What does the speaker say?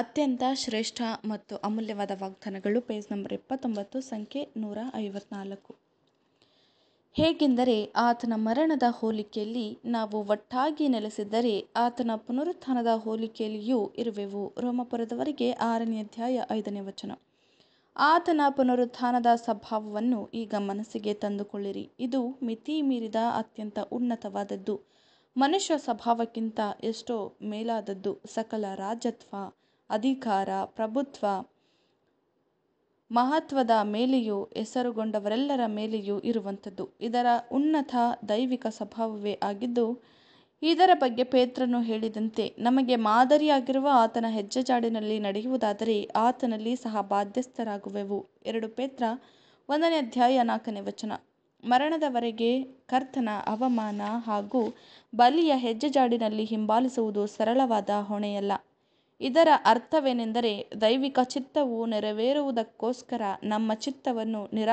ಅತ್ಯಂತ ಶ್ರೇಷ್ಠ ಮತ್ತು ಅಮೂಲ್ಯವಾದ ವಾಗ್ದಾನಗಳು ಪೇಜ್ ನಂಬರ್ ಇಪ್ಪತ್ತೊಂಬತ್ತು ಸಂಖ್ಯೆ ನೂರ ಐವತ್ನಾಲ್ಕು ಹೇಗೆಂದರೆ ಆತನ ಮರಣದ ಹೋಲಿಕೆಯಲ್ಲಿ ನಾವು ಒಟ್ಟಾಗಿ ನೆಲೆಸಿದ್ದರೆ ಆತನ ಪುನರುತ್ಥಾನದ ಹೋಲಿಕೆಯಲ್ಲಿಯೂ ಇರುವೆವು ರೋಮಪುರದವರಿಗೆ ಆರನೇ ಅಧ್ಯಾಯ ಐದನೇ ವಚನ ಆತನ ಪುನರುತ್ಥಾನದ ಸ್ವಭಾವವನ್ನು ಈಗ ಮನಸ್ಸಿಗೆ ತಂದುಕೊಳ್ಳಿರಿ ಇದು ಮಿತಿ ಮೀರಿದ ಅತ್ಯಂತ ಉನ್ನತವಾದದ್ದು ಮನುಷ್ಯ ಸ್ವಭಾವಕ್ಕಿಂತ ಎಷ್ಟೋ ಮೇಲಾದದ್ದು ಸಕಲ ರಾಜತ್ವ ಅಧಿಕಾರ ಪ್ರಭುತ್ವ ಮಹತ್ವದ ಮೇಲೆಯೂ ಹೆಸರುಗೊಂಡವರೆಲ್ಲರ ಮೇಲೆಯೂ ಇರುವಂಥದ್ದು ಇದರ ಉನ್ನತ ದೈವಿಕ ಸ್ವಭಾವವೇ ಆಗಿದ್ದು ಇದರ ಬಗ್ಗೆ ಪೇತ್ರನು ಹೇಳಿದಂತೆ ನಮಗೆ ಮಾದರಿಯಾಗಿರುವ ಆತನ ಹೆಜ್ಜೆಜಾಡಿನಲ್ಲಿ ನಡೆಯುವುದಾದರೆ ಆತನಲ್ಲಿ ಸಹ ಬಾಧ್ಯಸ್ಥರಾಗುವೆವು ಎರಡು ಪೇತ್ರ ಒಂದನೇ ಅಧ್ಯಾಯ ನಾಲ್ಕನೇ ವಚನ ಮರಣದವರೆಗೆ ಕರ್ತನ ಅವಮಾನ ಹಾಗೂ ಬಲಿಯ ಜಾಡಿನಲ್ಲಿ ಹಿಂಬಾಲಿಸುವುದು ಸರಳವಾದ ಹೊಣೆಯಲ್ಲ ಇದರ ಅರ್ಥವೇನೆಂದರೆ ದೈವಿಕ ಚಿತ್ತವು ನೆರವೇರುವುದಕ್ಕೋಸ್ಕರ ನಮ್ಮ ಚಿತ್ತವನ್ನು ನಿರಾ